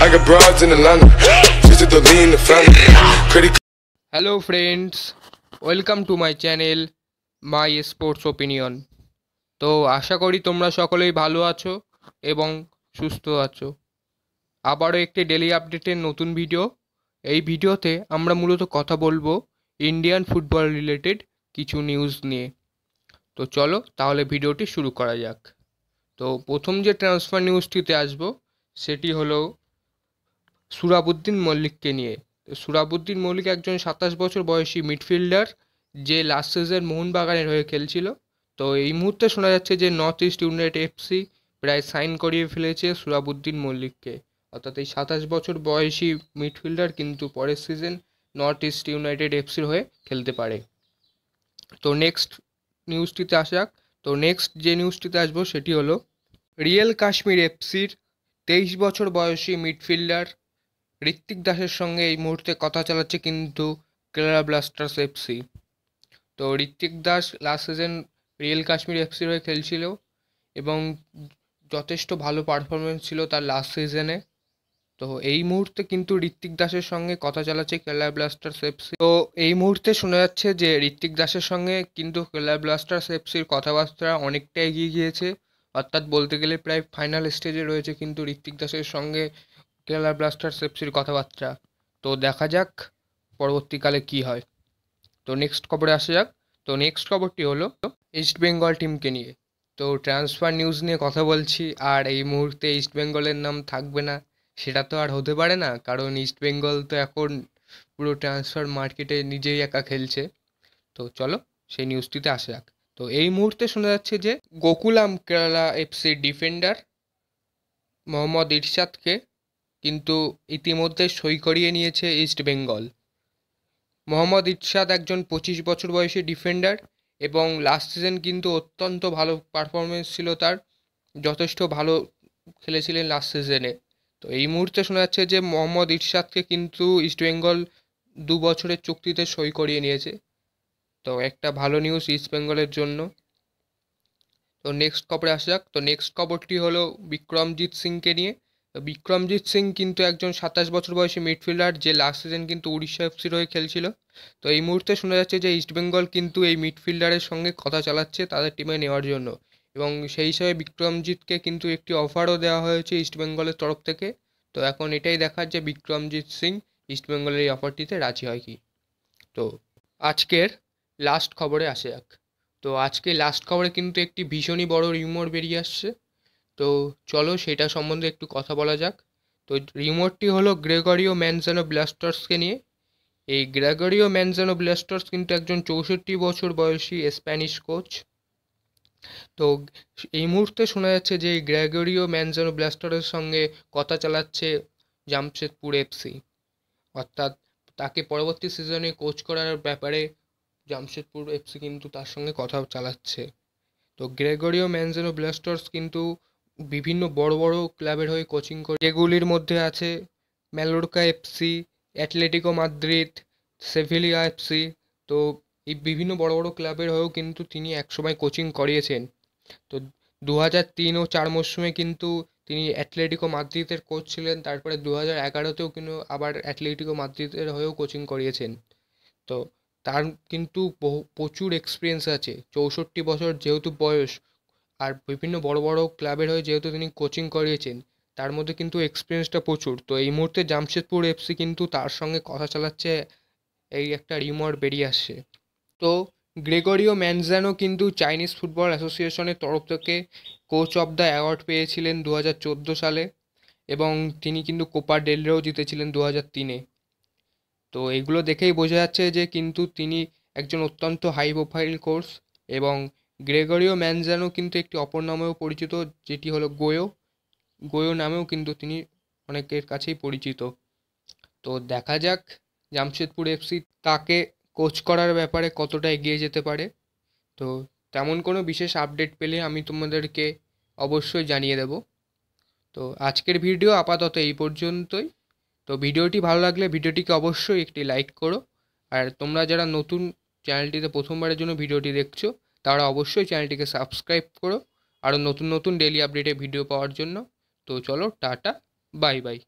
I got broads in Atlanta, just the lean, the family. Credit hello friends welcome to my channel my sports opinion তো আশা করি তোমরা সকলেই ভালো আছো এবং সুস্থ আছো আবারও একটি ডেলি আপডেটের নতুন ভিডিও এই ভিডিওতে আমরা মূলত কথা বলবো ইন্ডিয়ান ফুটবল রিলেটেড কিছু নিউজ নিয়ে তো চলো তাহলে ভিডিওটি শুরু করা যাক তো প্রথম যে ট্রান্সফার নিউজটিতে আসবো সেটি হলো সুরাবুদ্দিন মল্লিককে নিয়ে সুরাবুদ্দিন মল্লিক একজন সাতাশ বছর বয়সী মিডফিল্ডার যে লাস্ট সিজন মোহনবাগানের হয়ে খেলছিল তো এই মুহূর্তে শোনা যাচ্ছে যে নর্থ ইস্ট ইউনাইটেড এফসি প্রায় সাইন করিয়ে ফেলেছে সুরাবুদ্দিন মল্লিককে অর্থাৎ এই সাতাশ বছর বয়সী মিডফিল্ডার কিন্তু পরের সিজন নর্থ ইস্ট ইউনাইটেড এফসির হয়ে খেলতে পারে তো নেক্সট নিউজটিতে আসা তো নেক্সট যে নিউজটিতে আসবো সেটি হলো রিয়েল কাশ্মীর এফসির তেইশ বছর বয়সী মিডফিল্ডার ঋত্বিক দাসের সঙ্গে এই মুহূর্তে কথা চালাচ্ছে কিন্তু কেরালা ব্লাস্টার্স এফসি তো Ritwik Das last season real Kashmir এফসির হয়ে খেলছিল এবং যথেষ্ট ভালো পারফরমেন্স ছিল তার লাস্ট সিজনে তো এই মুহূর্তে কিন্তু ঋত্বিক দাসের সঙ্গে কথা চালাচ্ছে কেরালা ব্লাস্টার্স এফসি তো এই মুহূর্তে শোনা যাচ্ছে যে ঋত্বিক দাসের সঙ্গে কিন্তু কেরালা ব্লাস্টার্স এফসির কথাবার্তা অনেকটা এগিয়ে গিয়েছে অর্থাৎ বলতে গেলে প্রায় ফাইনাল স্টেজে রয়েছে কিন্তু ঋত্বিক দাসের সঙ্গে কেরালা ব্লাস্টার্স এফসির কথাবার্তা তো দেখা যাক পরবর্তীকালে কি হয় তো নেক্সট খবরে আসা যাক তো নেক্সট খবরটি হলো ইস্ট বেঙ্গল টিমকে নিয়ে তো ট্রান্সফার নিউজ নিয়ে কথা বলছি আর এই মুহূর্তে ইস্ট বেঙ্গলের নাম থাকবে না সেটা তো আর হতে পারে না কারণ ইস্ট বেঙ্গল তো এখন পুরো ট্রান্সফার মার্কেটে নিজেই একা খেলছে তো চলো সেই নিউজটিতে আসা যাক তো এই মুহূর্তে শোনা যাচ্ছে যে গোকুলাম কেরালা এফসির ডিফেন্ডার মোহাম্মদ ইরশাদকে কিন্তু ইতিমধ্যে সই করিয়ে নিয়েছে ইস্ট বেঙ্গল মোহাম্মদ ইরশাদ একজন পঁচিশ বছর বয়সী ডিফেন্ডার এবং লাস্ট সিজন কিন্তু অত্যন্ত ভালো পারফরমেন্স ছিল তার যথেষ্ট ভালো খেলেছিলেন লাস্ট সিজনে তো এই মুহূর্তে শোনা যাচ্ছে যে মোহাম্মদ ইরশাদকে কিন্তু ইস্টবেঙ্গল দু বছরের চুক্তিতে সই করিয়ে নিয়েছে তো একটা ভালো নিউজ ইস্টবেঙ্গলের জন্য তো নেক্সট খবরে আসা যাক তো নেক্সট খবরটি হলো বিক্রমজিৎ সিংকে নিয়ে বিক্রমজিৎ সিং কিন্তু একজন সাতাশ বছর বয়সী মিডফিল্ডার যে লাস্ট সিজন কিন্তু উড়িষ্যা এফসির হয়ে খেলছিল তো এই মুহূর্তে শোনা যাচ্ছে যে ইস্টবেঙ্গল কিন্তু এই মিডফিল্ডারের সঙ্গে কথা চালাচ্ছে তাদের টিমে নেওয়ার জন্য এবং সেই হিসাবে বিক্রমজিৎকে কিন্তু একটি অফারও দেওয়া হয়েছে ইস্টবেঙ্গলের তরফ থেকে তো এখন এটাই দেখার যে বিক্রমজিৎ সিং ইস্টবেঙ্গলের এই অফারটিতে রাজি হয় কি তো আজকের লাস্ট খবরে আসে এক তো আজকে লাস্ট খবরে কিন্তু একটি ভীষণই বড় রিউমর বেরিয়ে আসছে তো চলো সেটা সম্বন্ধে একটু কথা বলা যাক তো রিমোটটি হলো গ্রেগরিও ম্যানজানো ব্লাস্টার্সকে নিয়ে এই গ্রেগরিও ম্যানজানো ব্লাস্টার্স কিন্তু একজন চৌষট্টি বছর বয়সী স্প্যানিশ কোচ তো এই মুহূর্তে শোনা যাচ্ছে যে গ্রেগরিও ম্যানজানো ব্লাস্টারের সঙ্গে কথা চালাচ্ছে জামশেদপুর এফসি অর্থাৎ তাকে পরবর্তী সিজনে কোচ করার ব্যাপারে জামশেদপুর এফসি কিন্তু তার সঙ্গে কথা চালাচ্ছে তো গ্রেগরিও ম্যানজানো ব্লাস্টার্স কিন্তু বিভিন্ন বড় বড় ক্লাবের হয়ে কোচিং করে যেগুলির মধ্যে আছে Mallorca FC Atletico Madrid Sevilla FC তো এই বিভিন্ন বড় বড় ক্লাবের হয়েও কিন্তু তিনি একসময় কোচিং করিয়েছেন তো দু হাজার তিন ও চার মৌসুমে কিন্তু তিনি অ্যাটলেটিকো মাদ্রিদের কোচ ছিলেন তারপরে দু হাজার এগারোতেও কিন্তু আবার অ্যাটলেটিকো মাদ্রিদের হয়েও কোচিং করিয়েছেন তো তার কিন্তু বহু প্রচুর এক্সপিরিয়েন্স আছে চৌষট্টি বছর যেহেতু বয়স আর বিভিন্ন বড় বড় ক্লাবের হয়ে যেহেতু তিনি কোচিং করিয়েছেন তার মধ্যে কিন্তু এক্সপিরিয়েন্সটা প্রচুর তো এই মুহূর্তে জামশেদপুর এফসি কিন্তু তার সঙ্গে কথা চালাচ্ছে এই একটা রিমর বেরিয়ে আসছে তো গ্রেগরিও ম্যানজানো কিন্তু চাইনিজ ফুটবল অ্যাসোসিয়েশনের তরফ থেকে কোচ অব দ্য অ্যাওয়ার্ড পেয়েছিলেন দু হাজার সালে এবং তিনি কিন্তু কোপা ডেলরেও জিতেছিলেন দু হাজার তিনে তো এগুলো দেখেই বোঝা যাচ্ছে যে কিন্তু তিনি একজন অত্যন্ত হাই প্রোফাইল কোর্স এবং গ্রেগরীয় ম্যানজানো কিন্তু একটি অপর নামেও পরিচিত যেটি হলো গোয়ো গোয়ো নামেও কিন্তু তিনি অনেকের কাছেই পরিচিত তো দেখা যাক জামশেদপুর এফসি তাকে কোচ করার ব্যাপারে কতটা এগিয়ে যেতে পারে তো তেমন কোনো বিশেষ আপডেট পেলে আমি তোমাদেরকে অবশ্যই জানিয়ে দেব তো আজকের ভিডিও আপাতত এই পর্যন্তই তো ভিডিওটি ভালো লাগলে ভিডিওটিকে অবশ্যই একটি লাইক করো আর তোমরা যারা নতুন চ্যানেলটিতে প্রথমবারের জন্য ভিডিওটি দেখছো তারা অবশ্যই চ্যানেলটিকে সাবস্ক্রাইব করো আরও নতুন নতুন ডেলি আপডেটে ভিডিও পাওয়ার জন্য তো চলো টাটা বাই বাই